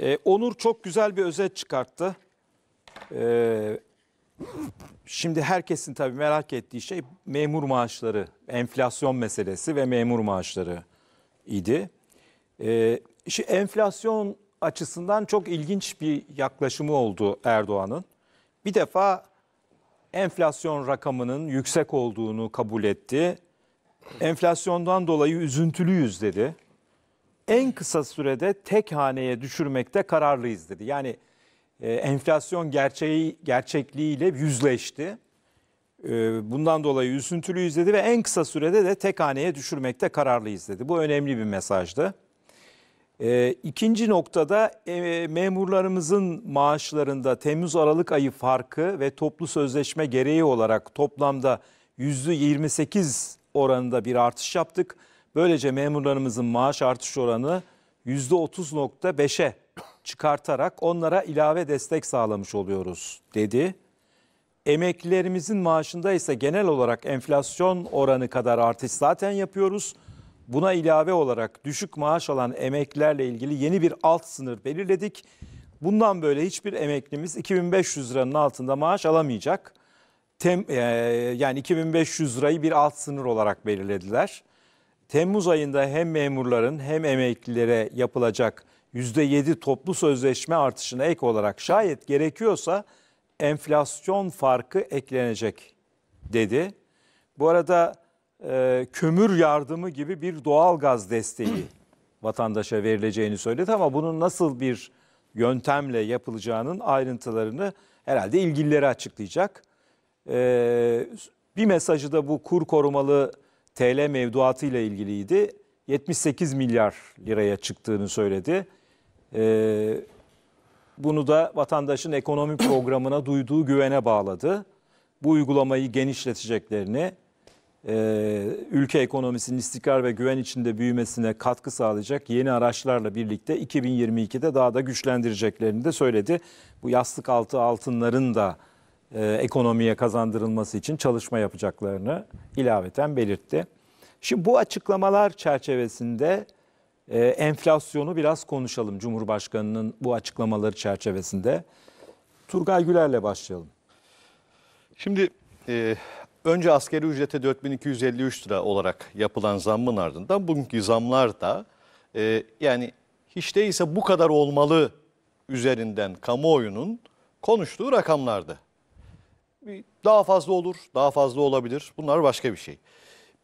Ee, Onur çok güzel bir özet çıkarttı. Ee, şimdi herkesin tabii merak ettiği şey memur maaşları, enflasyon meselesi ve memur maaşları idi. Ee, işte enflasyon açısından çok ilginç bir yaklaşımı oldu Erdoğan'ın. Bir defa enflasyon rakamının yüksek olduğunu kabul etti. Enflasyondan dolayı üzüntülüyüz dedi en kısa sürede tek haneye düşürmekte kararlıyız dedi. Yani e, enflasyon gerçeği gerçekliğiyle yüzleşti. E, bundan dolayı üzüntülüyüz dedi ve en kısa sürede de tek haneye düşürmekte kararlıyız dedi. Bu önemli bir mesajdı. E, ikinci noktada e, memurlarımızın maaşlarında Temmuz-Aralık ayı farkı ve toplu sözleşme gereği olarak toplamda %28 oranında bir artış yaptık. Böylece memurlarımızın maaş artış oranı %30.5'e çıkartarak onlara ilave destek sağlamış oluyoruz dedi. Emeklilerimizin maaşında ise genel olarak enflasyon oranı kadar artış zaten yapıyoruz. Buna ilave olarak düşük maaş alan emeklilerle ilgili yeni bir alt sınır belirledik. Bundan böyle hiçbir emeklimiz 2500 liranın altında maaş alamayacak. Tem, e, yani 2500 lirayı bir alt sınır olarak belirlediler. Temmuz ayında hem memurların hem emeklilere yapılacak %7 toplu sözleşme artışına ek olarak şayet gerekiyorsa enflasyon farkı eklenecek dedi. Bu arada e, kömür yardımı gibi bir doğal gaz desteği vatandaşa verileceğini söyledi ama bunun nasıl bir yöntemle yapılacağının ayrıntılarını herhalde ilgilileri açıklayacak. E, bir mesajı da bu kur korumalı TL mevduatı ile ilgiliydi. 78 milyar liraya çıktığını söyledi. Ee, bunu da vatandaşın ekonomi programına duyduğu güvene bağladı. Bu uygulamayı genişleteceklerini, e, ülke ekonomisinin istikrar ve güven içinde büyümesine katkı sağlayacak yeni araçlarla birlikte 2022'de daha da güçlendireceklerini de söyledi. Bu yastık altı altınların da e, ekonomiye kazandırılması için çalışma yapacaklarını ilaveten belirtti. Şimdi bu açıklamalar çerçevesinde e, enflasyonu biraz konuşalım Cumhurbaşkanı'nın bu açıklamaları çerçevesinde. Turgay Güler'le başlayalım. Şimdi e, önce askeri ücrete 4253 lira olarak yapılan zammın ardından bugünkü zamlar da e, yani hiç değilse bu kadar olmalı üzerinden kamuoyunun konuştuğu rakamlardı daha fazla olur, daha fazla olabilir. Bunlar başka bir şey.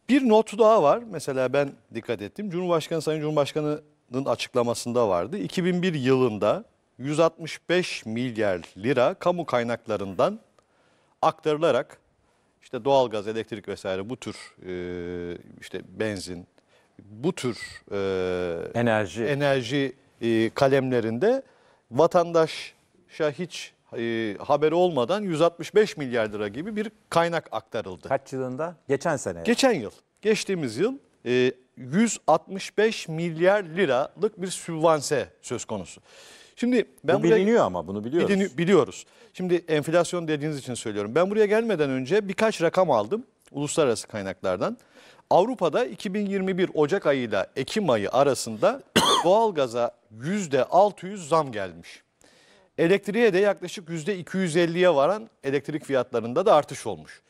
Bir not daha var. Mesela ben dikkat ettim. Cumhurbaşkanı Sayın Cumhurbaşkanı'nın açıklamasında vardı. 2001 yılında 165 milyar lira kamu kaynaklarından aktarılarak işte doğalgaz, elektrik vesaire bu tür e, işte benzin bu tür e, enerji enerji e, kalemlerinde vatandaşa hiç e, haberi olmadan 165 milyar lira gibi bir kaynak aktarıldı. Kaç yılında? Geçen sene. Geçen yıl, geçtiğimiz yıl 165 e, milyar liralık bir sübvanse söz konusu. Şimdi ben Bu buraya, biliniyor ama bunu biliyoruz. Bilini, biliyoruz. Şimdi enflasyon dediğiniz için söylüyorum. Ben buraya gelmeden önce birkaç rakam aldım uluslararası kaynaklardan. Avrupa'da 2021 Ocak ayıyla Ekim ayı arasında doğalgaza %600 zam gelmiş. Elektriğe de yaklaşık %250'ye varan elektrik fiyatlarında da artış olmuş.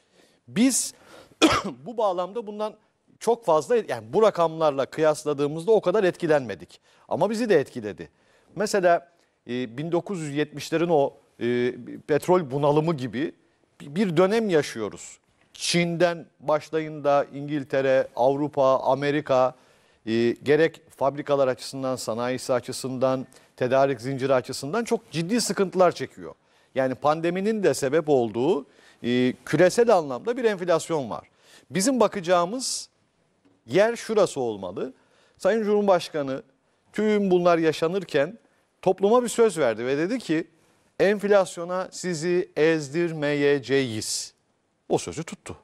Biz bu bağlamda bundan çok fazla yani bu rakamlarla kıyasladığımızda o kadar etkilenmedik. Ama bizi de etkiledi. Mesela 1970'lerin e, o e, petrol bunalımı gibi bir dönem yaşıyoruz. Çin'den başlayın da İngiltere, Avrupa, Amerika e, gerek fabrikalar açısından, sanayisi açısından, tedarik zinciri açısından çok ciddi sıkıntılar çekiyor. Yani pandeminin de sebep olduğu e, küresel anlamda bir enflasyon var. Bizim bakacağımız yer şurası olmalı. Sayın Cumhurbaşkanı tüm bunlar yaşanırken topluma bir söz verdi ve dedi ki enflasyona sizi ezdirmeyeceğiz. O sözü tuttu.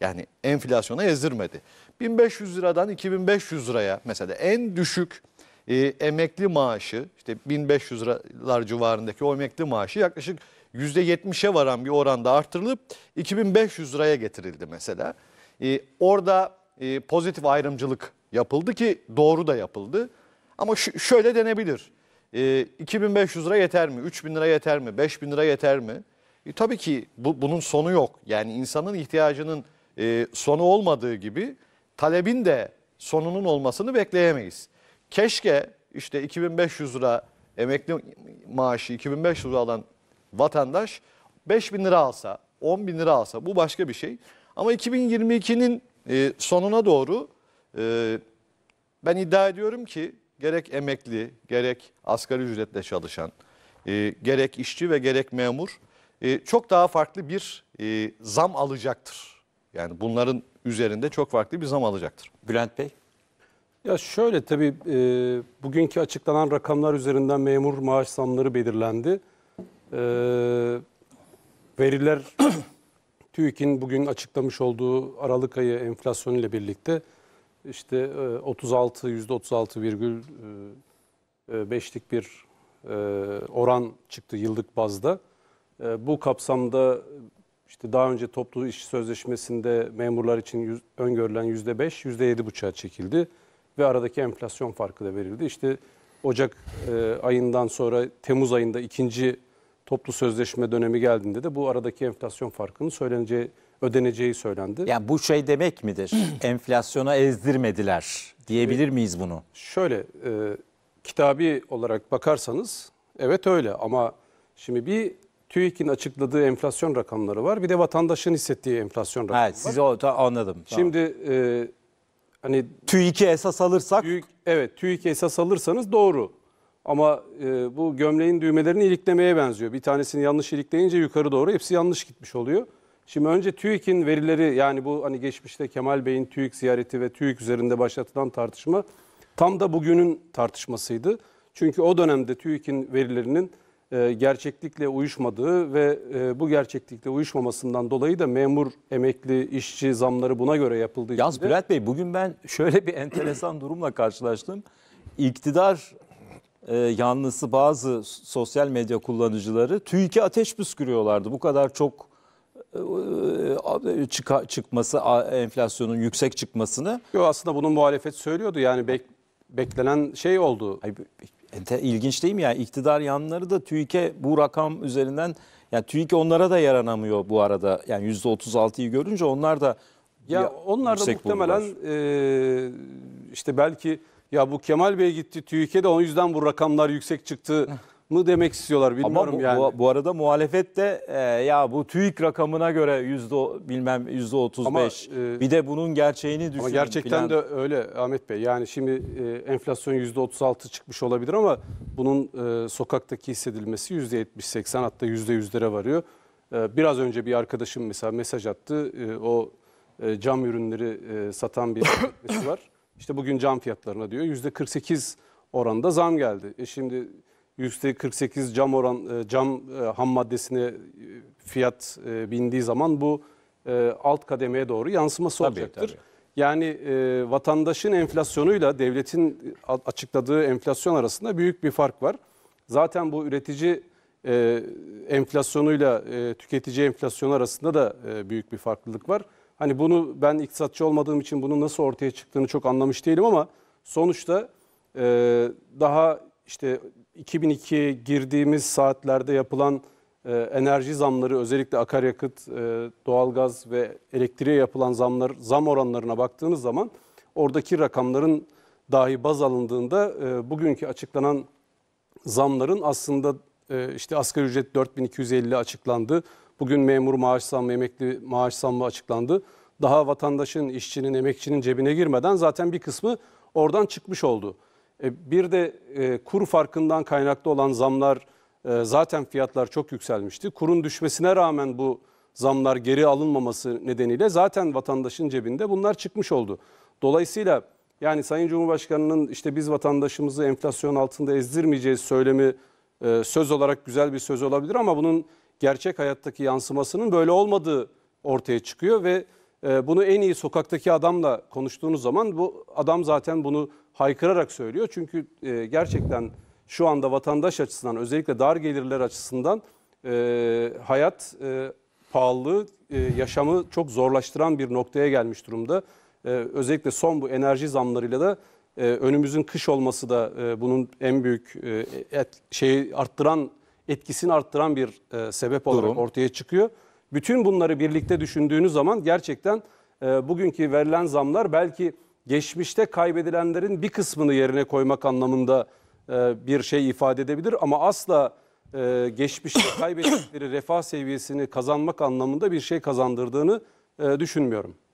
Yani enflasyona ezdirmedi. 1500 liradan 2500 liraya mesela en düşük e, emekli maaşı işte 1500 liralar civarındaki o emekli maaşı yaklaşık %70'e varan bir oranda artırılıp 2500 liraya getirildi mesela. E, orada e, pozitif ayrımcılık yapıldı ki doğru da yapıldı. Ama şöyle denebilir. E, 2500 lira yeter mi? 3000 lira yeter mi? 5000 lira yeter mi? E, tabii ki bu, bunun sonu yok. Yani insanın ihtiyacının e, sonu olmadığı gibi talebin de sonunun olmasını bekleyemeyiz. Keşke işte 2500 lira emekli maaşı 2500 lira alan vatandaş 5000 lira alsa, 10 bin lira alsa bu başka bir şey. Ama 2022'nin e, sonuna doğru e, ben iddia ediyorum ki gerek emekli, gerek asgari ücretle çalışan, e, gerek işçi ve gerek memur çok daha farklı bir zam alacaktır. Yani bunların üzerinde çok farklı bir zam alacaktır. Bülent Bey? Ya şöyle tabii e, bugünkü açıklanan rakamlar üzerinden memur maaş zamları belirlendi. E, veriler TÜİK'in bugün açıklamış olduğu Aralık ayı enflasyonu ile birlikte işte e, 36 %36,5'lik e, e, bir e, oran çıktı yıllık bazda. E, bu kapsamda işte daha önce toplu iş sözleşmesinde memurlar için yüz, öngörülen yüzde beş, yüzde yedi buçuğa çekildi. Ve aradaki enflasyon farkı da verildi. İşte Ocak e, ayından sonra Temmuz ayında ikinci toplu sözleşme dönemi geldiğinde de bu aradaki enflasyon farkının söyleneceği, ödeneceği söylendi. Yani bu şey demek midir? Enflasyona ezdirmediler diyebilir miyiz bunu? Şöyle e, kitabi olarak bakarsanız evet öyle ama şimdi bir TÜİK'in açıkladığı enflasyon rakamları var. Bir de vatandaşın hissettiği enflasyon rakamları evet, var. Sizi o, ta, anladım. Tamam. Şimdi e, hani TÜİK'i esas alırsak TÜİK, evet TÜİK'i esas alırsanız doğru. Ama e, bu gömleğin düğmelerini iliklemeye benziyor. Bir tanesini yanlış ilikleyince yukarı doğru hepsi yanlış gitmiş oluyor. Şimdi önce TÜİK'in verileri yani bu hani geçmişte Kemal Bey'in TÜİK ziyareti ve TÜİK üzerinde başlatılan tartışma tam da bugünün tartışmasıydı. Çünkü o dönemde TÜİK'in verilerinin e, gerçeklikle uyuşmadığı ve e, bu gerçeklikle uyuşmamasından dolayı da memur, emekli, işçi zamları buna göre yapıldığı için Yalnız Bülent Bey bugün ben şöyle bir enteresan durumla karşılaştım. İktidar e, yanlısı bazı sosyal medya kullanıcıları TÜİK'e ateş püskürüyorlardı. Bu kadar çok e, çıkması, enflasyonun yüksek çıkmasını. Yo, aslında bunun muhalefet söylüyordu yani bek- beklenen şey oldu. Ay, e, ilginç değil mi? Yani iktidar yanları da TÜİK'e bu rakam üzerinden yani TÜİK onlara da yaranamıyor bu arada. Yani %36'yı görünce onlar da ya, onlar da muhtemelen e, işte belki ya bu Kemal Bey gitti TÜİK'e de o yüzden bu rakamlar yüksek çıktı mı demek istiyorlar bilmiyorum bu, yani. Bu, bu arada muhalefet de e, ya bu TÜİK rakamına göre yüzde bilmem yüzde 35 ama, e, bir de bunun gerçeğini düşünün. Ama gerçekten plan. de öyle Ahmet Bey yani şimdi e, enflasyon yüzde 36 çıkmış olabilir ama bunun e, sokaktaki hissedilmesi yüzde 70-80 hatta yüzde yüzlere varıyor. E, biraz önce bir arkadaşım mesela mesaj attı e, o e, cam ürünleri e, satan bir var. İşte bugün cam fiyatlarına diyor yüzde 48 oranda zam geldi. E şimdi %48 cam oran e, cam e, ham maddesine e, fiyat bindiği zaman bu alt kademeye doğru yansıması tabii, olacaktır. Tabii. Yani vatandaşın enflasyonuyla devletin açıkladığı enflasyon arasında büyük bir fark var. Zaten bu üretici enflasyonuyla tüketici enflasyon arasında da büyük bir farklılık var. Hani bunu ben iktisatçı olmadığım için bunun nasıl ortaya çıktığını çok anlamış değilim ama sonuçta daha işte 2002 girdiğimiz saatlerde yapılan e, enerji zamları özellikle akaryakıt, e, doğalgaz ve elektriğe yapılan zamlar zam oranlarına baktığınız zaman oradaki rakamların dahi baz alındığında e, bugünkü açıklanan zamların aslında e, işte asgari ücret 4250 açıklandı. Bugün memur maaş zammı, emekli maaş zammı açıklandı. Daha vatandaşın, işçinin, emekçinin cebine girmeden zaten bir kısmı oradan çıkmış oldu. E, bir de e, kur farkından kaynaklı olan zamlar e, zaten fiyatlar çok yükselmişti. Kurun düşmesine rağmen bu zamlar geri alınmaması nedeniyle zaten vatandaşın cebinde bunlar çıkmış oldu. Dolayısıyla yani Sayın Cumhurbaşkanı'nın işte biz vatandaşımızı enflasyon altında ezdirmeyeceğiz söylemi söz olarak güzel bir söz olabilir ama bunun gerçek hayattaki yansımasının böyle olmadığı ortaya çıkıyor ve ee, bunu en iyi sokaktaki adamla konuştuğunuz zaman bu adam zaten bunu haykırarak söylüyor. Çünkü e, gerçekten şu anda vatandaş açısından özellikle dar gelirler açısından e, hayat e, pahalı, yaşamı çok zorlaştıran bir noktaya gelmiş durumda. Özellikle son bu enerji zamlarıyla da önümüzün kış olması da bunun en büyük şeyi arttıran etkisini arttıran bir sebep olarak Durum. ortaya çıkıyor. Bütün bunları birlikte düşündüğünüz zaman gerçekten e, bugünkü verilen zamlar belki geçmişte kaybedilenlerin bir kısmını yerine koymak anlamında e, bir şey ifade edebilir ama asla e, geçmişte kaybettikleri refah seviyesini kazanmak anlamında bir şey kazandırdığını e, düşünmüyorum.